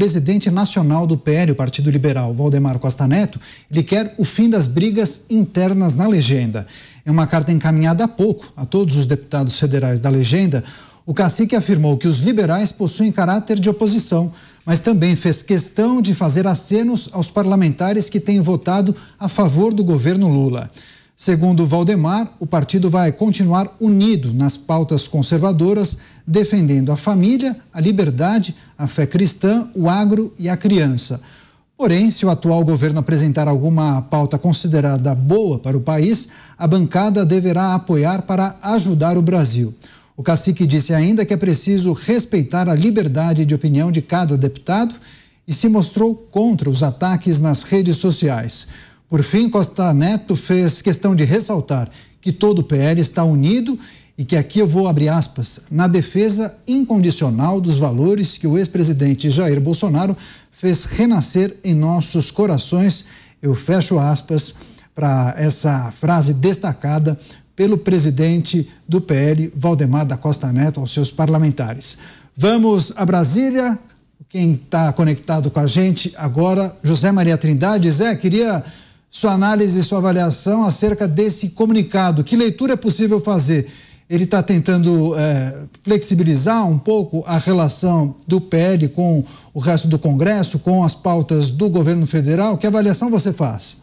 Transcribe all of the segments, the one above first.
presidente nacional do PL, o Partido Liberal, Valdemar Costa Neto, ele quer o fim das brigas internas na legenda. Em uma carta encaminhada há pouco a todos os deputados federais da legenda, o cacique afirmou que os liberais possuem caráter de oposição, mas também fez questão de fazer acenos aos parlamentares que têm votado a favor do governo Lula. Segundo Valdemar, o partido vai continuar unido nas pautas conservadoras, defendendo a família, a liberdade, a fé cristã, o agro e a criança. Porém, se o atual governo apresentar alguma pauta considerada boa para o país, a bancada deverá apoiar para ajudar o Brasil. O cacique disse ainda que é preciso respeitar a liberdade de opinião de cada deputado e se mostrou contra os ataques nas redes sociais. Por fim, Costa Neto fez questão de ressaltar que todo o PL está unido e que aqui eu vou abrir aspas, na defesa incondicional dos valores que o ex-presidente Jair Bolsonaro fez renascer em nossos corações. Eu fecho aspas para essa frase destacada pelo presidente do PL, Valdemar da Costa Neto, aos seus parlamentares. Vamos a Brasília. Quem está conectado com a gente agora, José Maria Trindade. Zé, queria sua análise e sua avaliação acerca desse comunicado. Que leitura é possível fazer? Ele está tentando é, flexibilizar um pouco a relação do PL com o resto do Congresso, com as pautas do governo federal. Que avaliação você faz?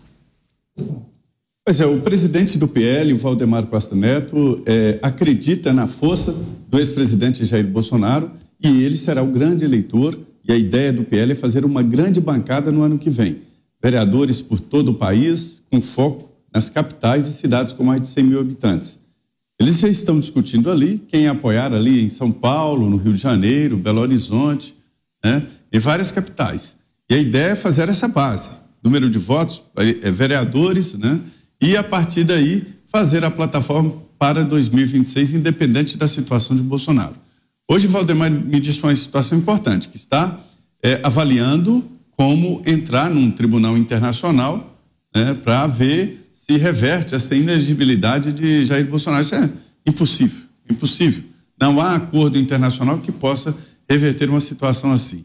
Pois é, o presidente do PL, o Valdemar Costa Neto, é, acredita na força do ex-presidente Jair Bolsonaro e ele será o grande eleitor. E a ideia do PL é fazer uma grande bancada no ano que vem vereadores por todo o país, com foco nas capitais e cidades com mais de 100 mil habitantes. Eles já estão discutindo ali quem apoiar ali em São Paulo, no Rio de Janeiro, Belo Horizonte, né? em várias capitais. E a ideia é fazer essa base, número de votos, é, vereadores, né? e a partir daí fazer a plataforma para 2026, independente da situação de Bolsonaro. Hoje, Valdemar me disse uma situação importante, que está é, avaliando como entrar num tribunal internacional né, para ver se reverte essa inelegibilidade de Jair Bolsonaro. Isso é impossível, impossível. Não há acordo internacional que possa reverter uma situação assim.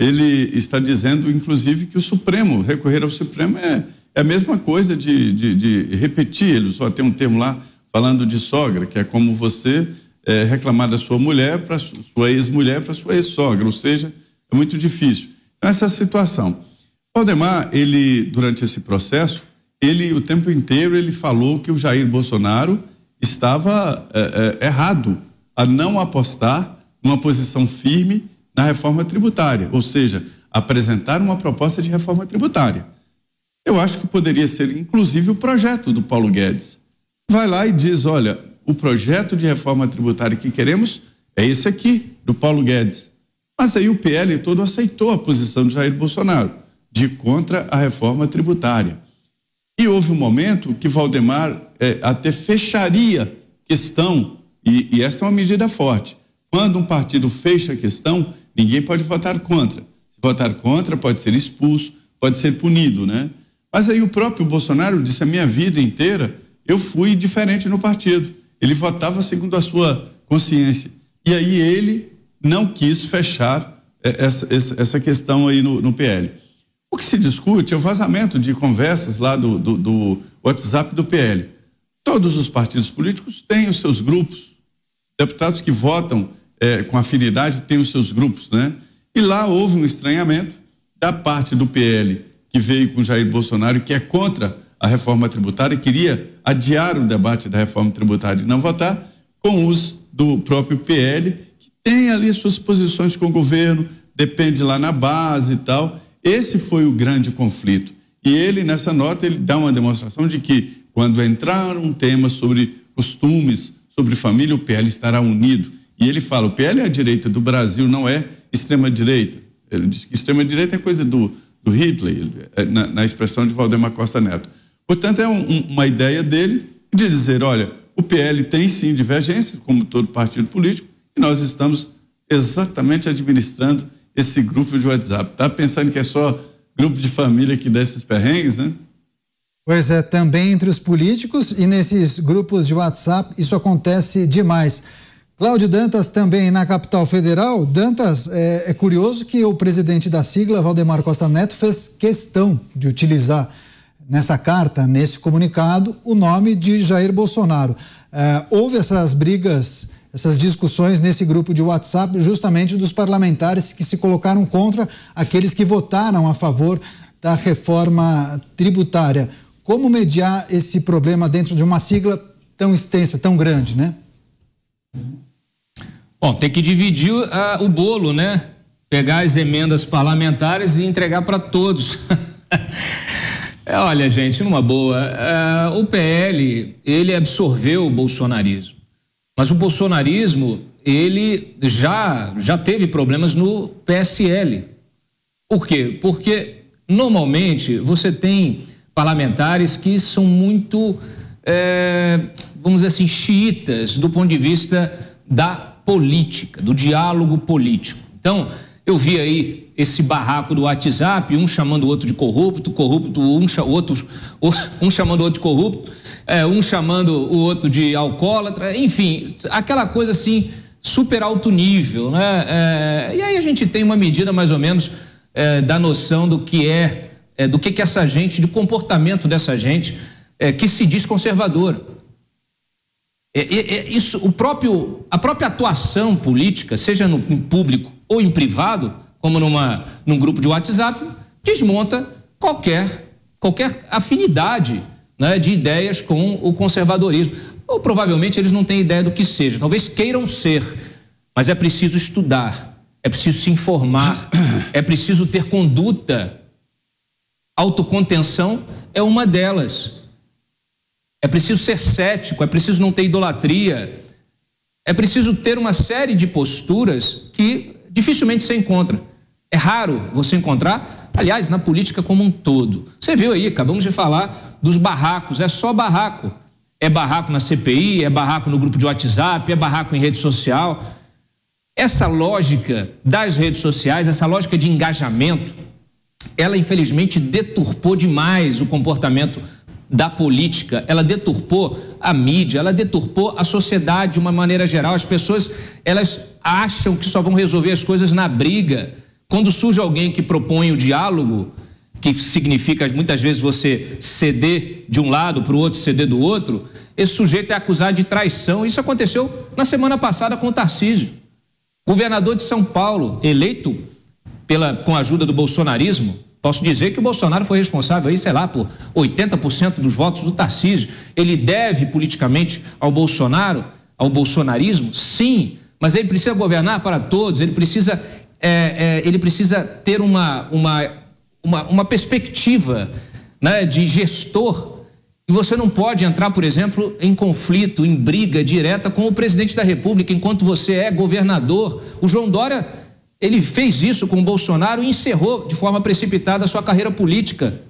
Ele está dizendo, inclusive, que o Supremo, recorrer ao Supremo é, é a mesma coisa de, de, de, repetir. Ele só tem um termo lá falando de sogra, que é como você é, reclamar da sua mulher para sua ex-mulher para sua ex-sogra. Ou seja, é muito difícil essa situação. Valdemar, ele, durante esse processo, ele, o tempo inteiro, ele falou que o Jair Bolsonaro estava é, é, errado a não apostar numa posição firme na reforma tributária, ou seja, apresentar uma proposta de reforma tributária. Eu acho que poderia ser, inclusive, o projeto do Paulo Guedes. Vai lá e diz: olha, o projeto de reforma tributária que queremos é esse aqui, do Paulo Guedes. Mas aí o PL todo aceitou a posição de Jair Bolsonaro, de contra a reforma tributária. E houve um momento que Valdemar é, até fecharia questão, e, e esta é uma medida forte. Quando um partido fecha a questão, ninguém pode votar contra. Se votar contra, pode ser expulso, pode ser punido, né? Mas aí o próprio Bolsonaro disse: a minha vida inteira eu fui diferente no partido. Ele votava segundo a sua consciência. E aí ele não quis fechar é, essa, essa questão aí no, no, PL. O que se discute é o vazamento de conversas lá do, do, do WhatsApp do PL. Todos os partidos políticos têm os seus grupos. Deputados que votam é, com afinidade têm os seus grupos, né? E lá houve um estranhamento da parte do PL que veio com Jair Bolsonaro, que é contra a reforma tributária, queria adiar o debate da reforma tributária e não votar, com os do próprio PL tem ali suas posições com o governo, depende lá na base e tal. Esse foi o grande conflito. E ele, nessa nota, ele dá uma demonstração de que, quando entrar um tema sobre costumes, sobre família, o PL estará unido. E ele fala: o PL é a direita do Brasil, não é extrema-direita. Ele diz que extrema-direita é coisa do, do Hitler, eh, na, na, expressão de Valdemar Costa Neto. Portanto, é um, uma ideia dele de dizer: olha, o PL tem sim divergências, como todo partido político, e nós estamos exatamente administrando esse grupo de WhatsApp. Tá pensando que é só grupo de família que dá esses perrengues, né? Pois é, também entre os políticos e nesses grupos de WhatsApp isso acontece demais. Cláudio Dantas também na capital federal. Dantas, é, é, curioso que o presidente da sigla, Valdemar Costa Neto, fez questão de utilizar nessa carta, nesse comunicado, o nome de Jair Bolsonaro. É, houve essas brigas essas discussões nesse grupo de WhatsApp, justamente dos parlamentares que se colocaram contra aqueles que votaram a favor da reforma tributária. Como mediar esse problema dentro de uma sigla tão extensa, tão grande, né? Bom, tem que dividir uh, o bolo, né? Pegar as emendas parlamentares e entregar para todos. é, olha, gente, numa boa, uh, o PL ele absorveu o bolsonarismo. Mas o bolsonarismo, ele já, já teve problemas no PSL. Por quê? Porque normalmente você tem parlamentares que são muito, é, vamos dizer assim, xiitas do ponto de vista da política, do diálogo político. Então, eu vi aí esse barraco do WhatsApp, um chamando o outro de corrupto, corrupto, um, outro, um chamando o outro de corrupto, é, um chamando o outro de alcoólatra, enfim, aquela coisa assim, super alto nível, né? É, e aí a gente tem uma medida mais ou menos é, da noção do que é, é do que, que essa gente, do comportamento dessa gente é, que se diz conservadora. É, isso, o próprio, a própria atuação política, seja no, em público ou em privado, como numa, num grupo de WhatsApp, desmonta qualquer, qualquer afinidade né, de ideias com o conservadorismo. Ou provavelmente eles não têm ideia do que seja, talvez queiram ser, mas é preciso estudar, é preciso se informar, é preciso ter conduta. Autocontenção é uma delas. É preciso ser cético, é preciso não ter idolatria, é preciso ter uma série de posturas que dificilmente você encontra. É raro você encontrar, aliás, na política como um todo. Você viu aí, acabamos de falar dos barracos, é só barraco. É barraco na CPI, é barraco no grupo de WhatsApp, é barraco em rede social. Essa lógica das redes sociais, essa lógica de engajamento, ela infelizmente deturpou demais o comportamento da política, ela deturpou a mídia, ela deturpou a sociedade de uma maneira geral. As pessoas, elas acham que só vão resolver as coisas na briga. Quando surge alguém que propõe o diálogo, que significa muitas vezes você ceder de um lado para o outro, ceder do outro, esse sujeito é acusado de traição. Isso aconteceu na semana passada com o Tarcísio, governador de São Paulo, eleito pela, com a ajuda do bolsonarismo, Posso dizer que o Bolsonaro foi responsável aí, sei lá, por 80% dos votos do Tarcísio. Ele deve politicamente ao Bolsonaro, ao bolsonarismo? Sim, mas ele precisa governar para todos, ele precisa, é, é, ele precisa ter uma, uma, uma, uma perspectiva né, de gestor. E você não pode entrar, por exemplo, em conflito, em briga direta com o presidente da República enquanto você é governador. O João Dória ele fez isso com o Bolsonaro e encerrou de forma precipitada a sua carreira política.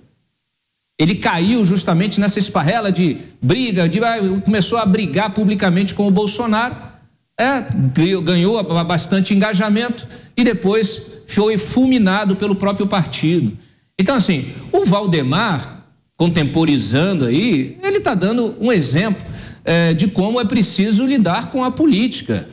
Ele caiu justamente nessa esparrela de briga, de, ah, começou a brigar publicamente com o Bolsonaro, é, ganhou bastante engajamento e depois foi fulminado pelo próprio partido. Então, assim, o Valdemar, contemporizando aí, ele está dando um exemplo é, de como é preciso lidar com a política.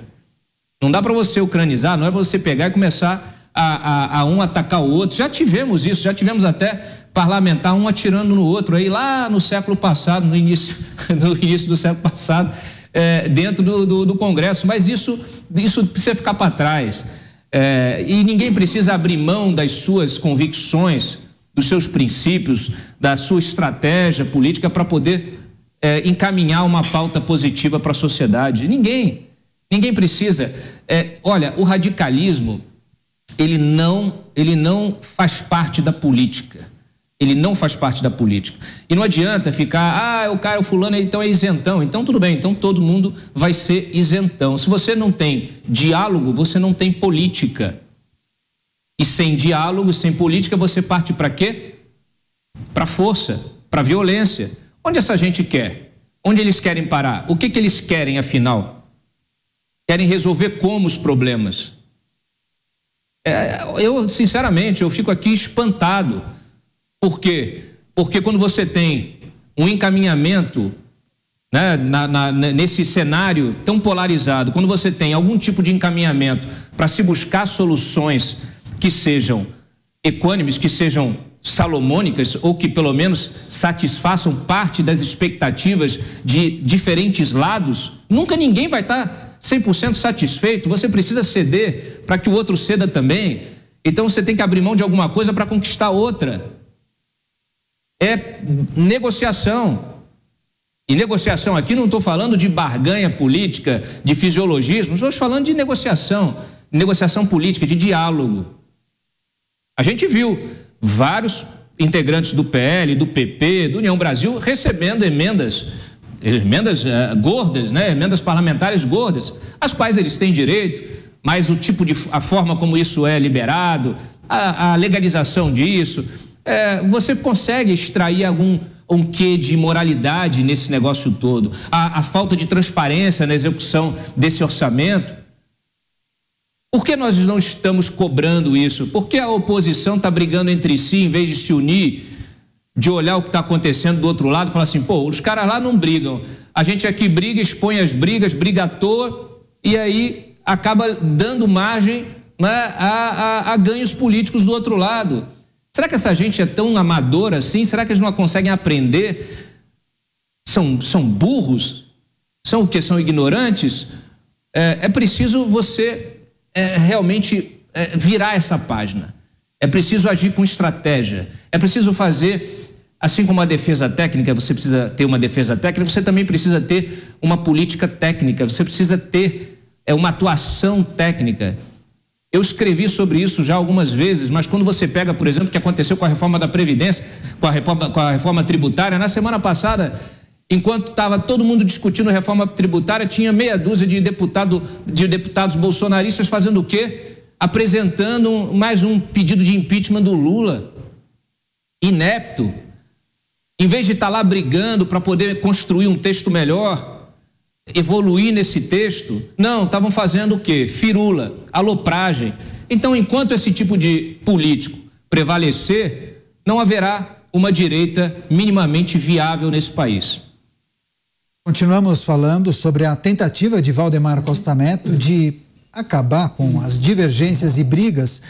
Não dá para você ucranizar, não é para você pegar e começar a, a, a, um atacar o outro. Já tivemos isso, já tivemos até parlamentar um atirando no outro aí lá no século passado, no início, no início do século passado, é, dentro do, do, do, Congresso. Mas isso, isso precisa ficar para trás. É, e ninguém precisa abrir mão das suas convicções, dos seus princípios, da sua estratégia política para poder é, encaminhar uma pauta positiva para a sociedade. Ninguém. Ninguém precisa. É, olha, o radicalismo ele não ele não faz parte da política. Ele não faz parte da política. E não adianta ficar, ah, o cara, o fulano, então é isentão. Então tudo bem, então todo mundo vai ser isentão. Se você não tem diálogo, você não tem política. E sem diálogo, sem política, você parte para quê? Para força, para violência. Onde essa gente quer? Onde eles querem parar? O que, que eles querem, afinal? Querem resolver como os problemas. É, eu, sinceramente, eu fico aqui espantado. Por quê? Porque quando você tem um encaminhamento né, na, na, nesse cenário tão polarizado, quando você tem algum tipo de encaminhamento para se buscar soluções que sejam equânimes, que sejam salomônicas ou que pelo menos satisfaçam parte das expectativas de diferentes lados, nunca ninguém vai estar tá 100% satisfeito, você precisa ceder para que o outro ceda também. Então você tem que abrir mão de alguma coisa para conquistar outra. É negociação. E negociação aqui não estou falando de barganha política, de fisiologismo, estou falando de negociação, negociação política, de diálogo. A gente viu vários integrantes do PL, do PP, do União Brasil recebendo emendas emendas eh, gordas, né? emendas parlamentares gordas, às quais eles têm direito, mas o tipo de a forma como isso é liberado, a, a legalização disso, eh, você consegue extrair algum um quê de moralidade nesse negócio todo, a, a falta de transparência na execução desse orçamento. Por que nós não estamos cobrando isso? Por que a oposição está brigando entre si em vez de se unir? de olhar o que está acontecendo do outro lado e falar assim, pô, os caras lá não brigam. A gente aqui briga, expõe as brigas, briga à toa, e aí acaba dando margem né, a, a, a ganhos políticos do outro lado. Será que essa gente é tão amadora assim? Será que eles não conseguem aprender? São, são burros? São o que? São ignorantes? É, é preciso você é, realmente é, virar essa página. É preciso agir com estratégia. É preciso fazer Assim como a defesa técnica, você precisa ter uma defesa técnica, você também precisa ter uma política técnica, você precisa ter é, uma atuação técnica. Eu escrevi sobre isso já algumas vezes, mas quando você pega, por exemplo, o que aconteceu com a reforma da Previdência, com a reforma, com a reforma tributária, na semana passada, enquanto estava todo mundo discutindo reforma tributária, tinha meia dúzia de, deputado, de deputados bolsonaristas fazendo o quê? Apresentando mais um pedido de impeachment do Lula. Inepto em vez de estar tá lá brigando para poder construir um texto melhor, evoluir nesse texto, não, estavam fazendo o quê? Firula, alopragem. Então, enquanto esse tipo de político prevalecer, não haverá uma direita minimamente viável nesse país. Continuamos falando sobre a tentativa de Valdemar Costa Neto de acabar com as divergências e brigas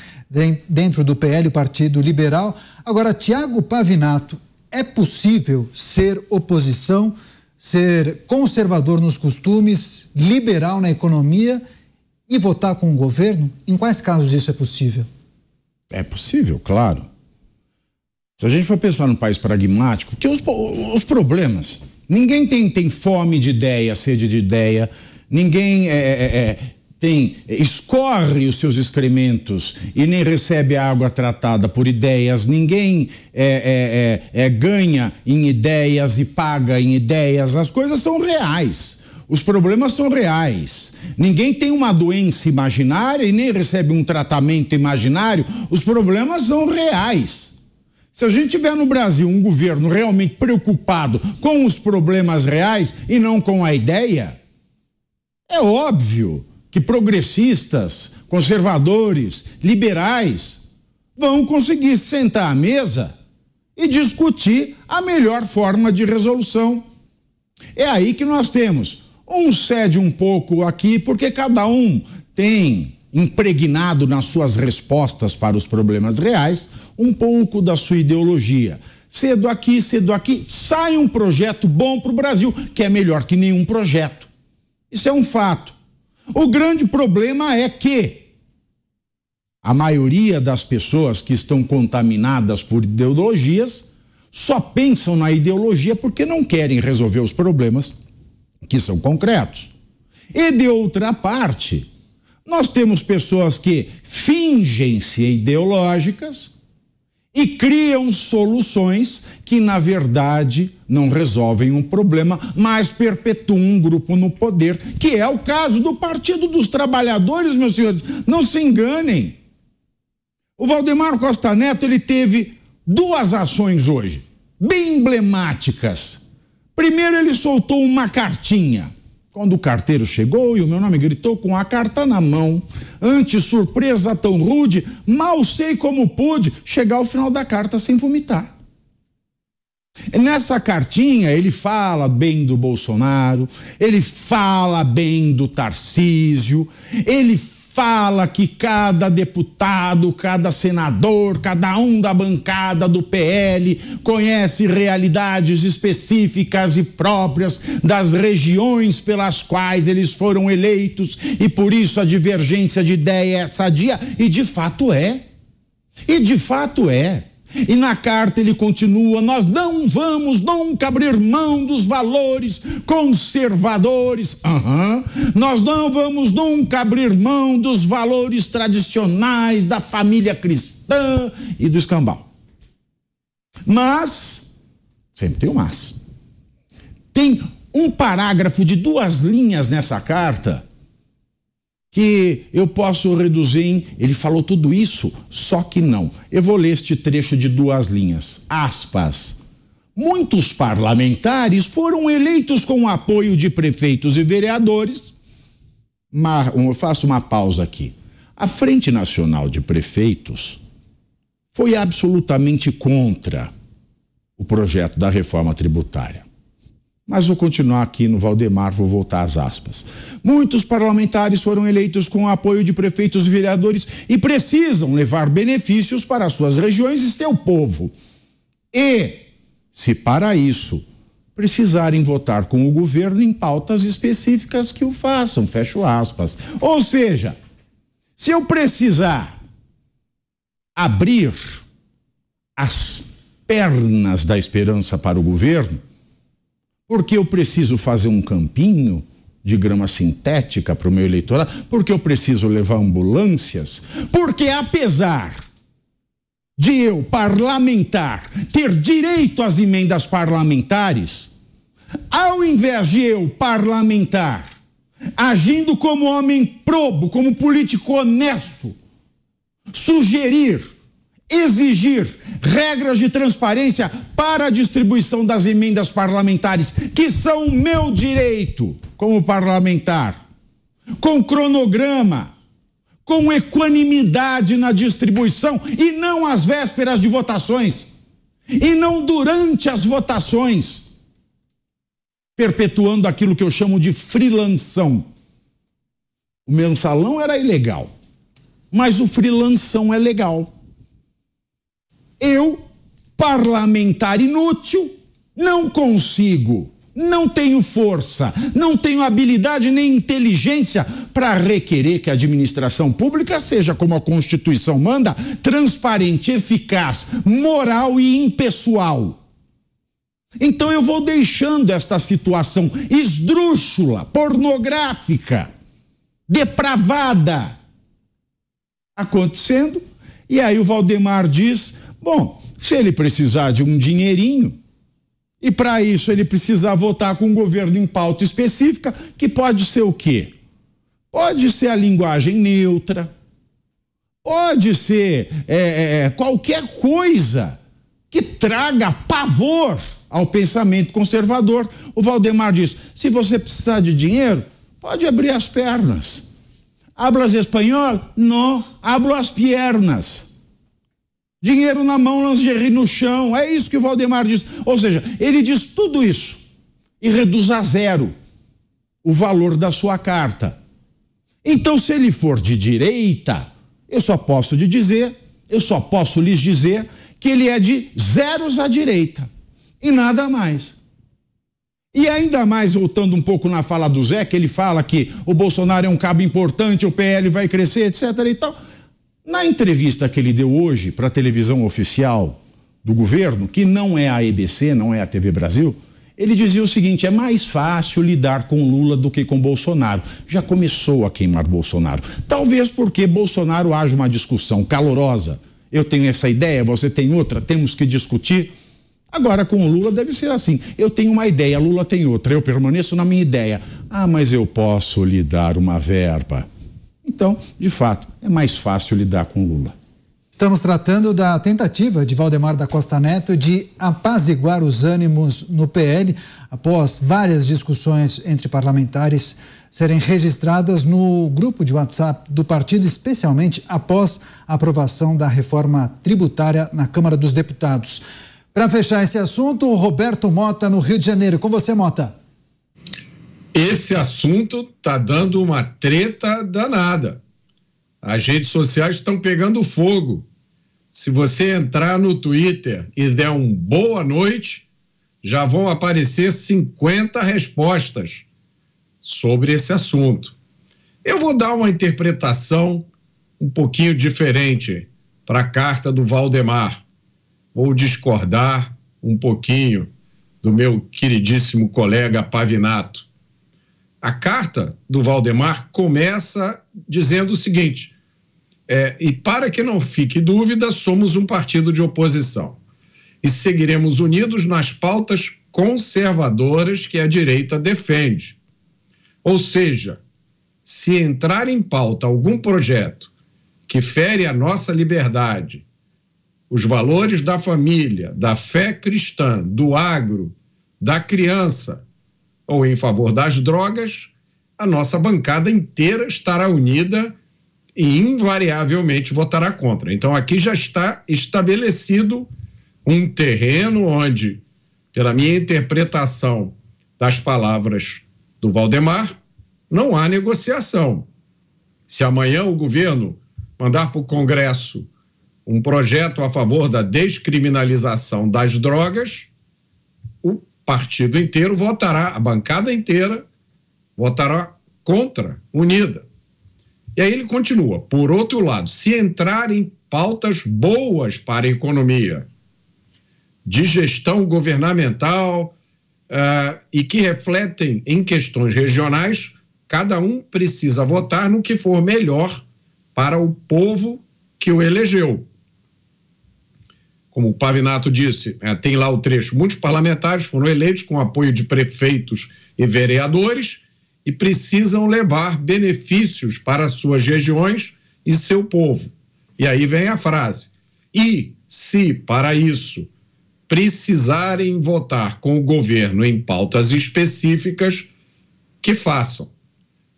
dentro do PL, o Partido Liberal. Agora, Tiago Pavinato é possível ser oposição, ser conservador nos costumes, liberal na economia e votar com o governo? Em quais casos isso é possível? É possível, claro. Se a gente for pensar num país pragmático, tem os, os problemas. Ninguém tem, tem fome de ideia, sede de ideia. Ninguém é, é, é tem escorre os seus excrementos e nem recebe água tratada por ideias, ninguém é, é, é, é, ganha em ideias e paga em ideias, as coisas são reais. Os problemas são reais. Ninguém tem uma doença imaginária e nem recebe um tratamento imaginário. Os problemas são reais. Se a gente tiver no Brasil um governo realmente preocupado com os problemas reais e não com a ideia, é óbvio que progressistas, conservadores, liberais vão conseguir sentar à mesa e discutir a melhor forma de resolução. É aí que nós temos. Um cede um pouco aqui, porque cada um tem impregnado nas suas respostas para os problemas reais um pouco da sua ideologia. Cedo aqui, cedo aqui, sai um projeto bom para o Brasil, que é melhor que nenhum projeto. Isso é um fato. O grande problema é que a maioria das pessoas que estão contaminadas por ideologias só pensam na ideologia porque não querem resolver os problemas que são concretos. E de outra parte, nós temos pessoas que fingem-se ideológicas e criam soluções que, na verdade, não resolvem um problema, mas perpetuam um grupo no poder, que é o caso do Partido dos Trabalhadores, meus senhores. Não se enganem. O Valdemar Costa Neto ele teve duas ações hoje, bem emblemáticas. Primeiro, ele soltou uma cartinha quando o carteiro chegou e o meu nome gritou com a carta na mão, ante surpresa tão rude, mal sei como pude chegar ao final da carta sem vomitar. Nessa cartinha ele fala bem do Bolsonaro, ele fala bem do Tarcísio, ele fala que cada deputado, cada senador, cada um da bancada do PL conhece realidades específicas e próprias das regiões pelas quais eles foram eleitos e por isso a divergência de ideia é sadia, e de fato é. E de fato é. E na carta ele continua: nós não vamos nunca abrir mão dos valores conservadores, uhum. nós não vamos nunca abrir mão dos valores tradicionais da família cristã e do escambau. Mas, sempre tem um mas, tem um parágrafo de duas linhas nessa carta que eu posso reduzir em. Ele falou tudo isso, só que não. Eu vou ler este trecho de duas linhas. Aspas. Muitos parlamentares foram eleitos com o apoio de prefeitos e vereadores. Mas eu faço uma pausa aqui. A Frente Nacional de Prefeitos foi absolutamente contra o projeto da reforma tributária. Mas vou continuar aqui no Valdemar, vou voltar às aspas. Muitos parlamentares foram eleitos com o apoio de prefeitos e vereadores e precisam levar benefícios para suas regiões e seu povo. E, se para isso precisarem votar com o governo em pautas específicas que o façam, fecho aspas. Ou seja, se eu precisar abrir as pernas da esperança para o governo, porque eu preciso fazer um campinho de grama sintética para o meu eleitorado? Porque eu preciso levar ambulâncias? Porque apesar de eu, parlamentar, ter direito às emendas parlamentares, ao invés de eu, parlamentar, agindo como homem probo, como político honesto, sugerir exigir regras de transparência para a distribuição das emendas parlamentares, que são meu direito como parlamentar, com cronograma, com equanimidade na distribuição e não às vésperas de votações e não durante as votações, perpetuando aquilo que eu chamo de frilanção. O mensalão era ilegal, mas o frilanção é legal eu, parlamentar inútil, não consigo, não tenho força, não tenho habilidade nem inteligência para requerer que a administração pública seja, como a Constituição manda, transparente, eficaz, moral e impessoal. Então eu vou deixando esta situação esdrúxula, pornográfica, depravada acontecendo. E aí o Valdemar diz: Bom, se ele precisar de um dinheirinho, e para isso ele precisar votar com um governo em pauta específica, que pode ser o quê? Pode ser a linguagem neutra, pode ser é, é, é qualquer coisa que traga pavor ao pensamento conservador. O Valdemar diz: se você precisar de dinheiro, pode abrir as pernas. Abra as espanhol? Não, abro as pernas. Dinheiro na mão, lingerie no chão. É isso que o Valdemar diz. Ou seja, ele diz tudo isso e reduz a zero o valor da sua carta. Então, se ele for de direita, eu só posso lhe dizer, eu só posso lhes dizer que ele é de zeros à direita e nada mais. E ainda mais, voltando um pouco na fala do Zé, que ele fala que o Bolsonaro é um cabo importante, o PL vai crescer, etc. e tal. Na entrevista que ele deu hoje para a televisão oficial do governo, que não é a EBC, não é a TV Brasil, ele dizia o seguinte: é mais fácil lidar com Lula do que com Bolsonaro. Já começou a queimar Bolsonaro. Talvez porque Bolsonaro haja uma discussão calorosa. Eu tenho essa ideia, você tem outra, temos que discutir. Agora, com o Lula deve ser assim. Eu tenho uma ideia, Lula tem outra, eu permaneço na minha ideia. Ah, mas eu posso lhe dar uma verba. Então, de fato, é mais fácil lidar com Lula. Estamos tratando da tentativa de Valdemar da Costa Neto de apaziguar os ânimos no PL após várias discussões entre parlamentares serem registradas no grupo de WhatsApp do partido, especialmente após a aprovação da reforma tributária na Câmara dos Deputados. Para fechar esse assunto, Roberto Mota, no Rio de Janeiro. Com você, Mota esse assunto tá dando uma treta danada. As redes sociais estão pegando fogo. Se você entrar no Twitter e der um boa noite, já vão aparecer 50 respostas sobre esse assunto. Eu vou dar uma interpretação um pouquinho diferente para a carta do Valdemar. Vou discordar um pouquinho do meu queridíssimo colega Pavinato a carta do Valdemar começa dizendo o seguinte: é, e para que não fique dúvida, somos um partido de oposição e seguiremos unidos nas pautas conservadoras que a direita defende. Ou seja, se entrar em pauta algum projeto que fere a nossa liberdade, os valores da família, da fé cristã, do agro, da criança, ou em favor das drogas, a nossa bancada inteira estará unida e invariavelmente votará contra. Então aqui já está estabelecido um terreno onde, pela minha interpretação das palavras do Valdemar, não há negociação. Se amanhã o governo mandar para o Congresso um projeto a favor da descriminalização das drogas, partido inteiro votará, a bancada inteira votará contra, unida. E aí ele continua: por outro lado, se entrarem pautas boas para a economia, de gestão governamental uh, e que refletem em questões regionais, cada um precisa votar no que for melhor para o povo que o elegeu como o Pavinato disse, é, tem lá o trecho. Muitos parlamentares foram eleitos com apoio de prefeitos e vereadores e precisam levar benefícios para suas regiões e seu povo. E aí vem a frase: e se para isso precisarem votar com o governo em pautas específicas, que façam.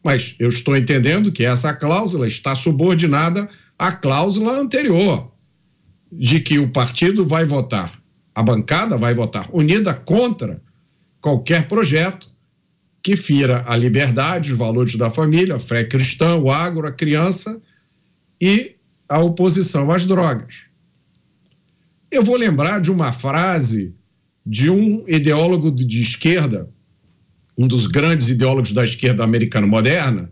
Mas eu estou entendendo que essa cláusula está subordinada à cláusula anterior, de que o partido vai votar, a bancada vai votar unida contra qualquer projeto que fira a liberdade, os valores da família, a fé cristã, o agro, a criança e a oposição às drogas. Eu vou lembrar de uma frase de um ideólogo de esquerda, um dos grandes ideólogos da esquerda americana moderna,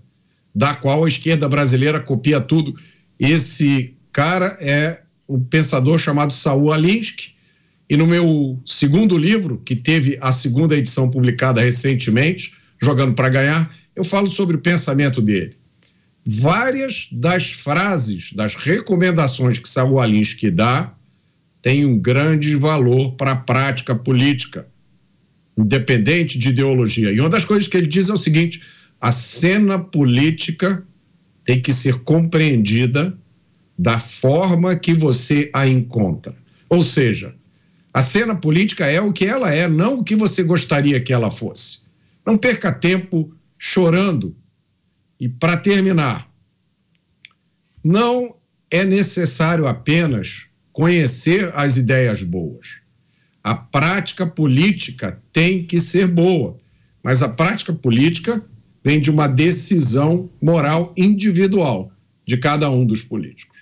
da qual a esquerda brasileira copia tudo. Esse cara é um pensador chamado Saul Alinsky, e no meu segundo livro, que teve a segunda edição publicada recentemente, Jogando para Ganhar, eu falo sobre o pensamento dele. Várias das frases, das recomendações que Saul Alinsky dá, têm um grande valor para a prática política, independente de ideologia. E uma das coisas que ele diz é o seguinte: a cena política tem que ser compreendida da forma que você a encontra. Ou seja, a cena política é o que ela é, não o que você gostaria que ela fosse. Não perca tempo chorando. E para terminar, não é necessário apenas conhecer as ideias boas. A prática política tem que ser boa, mas a prática política vem de uma decisão moral individual de cada um dos políticos.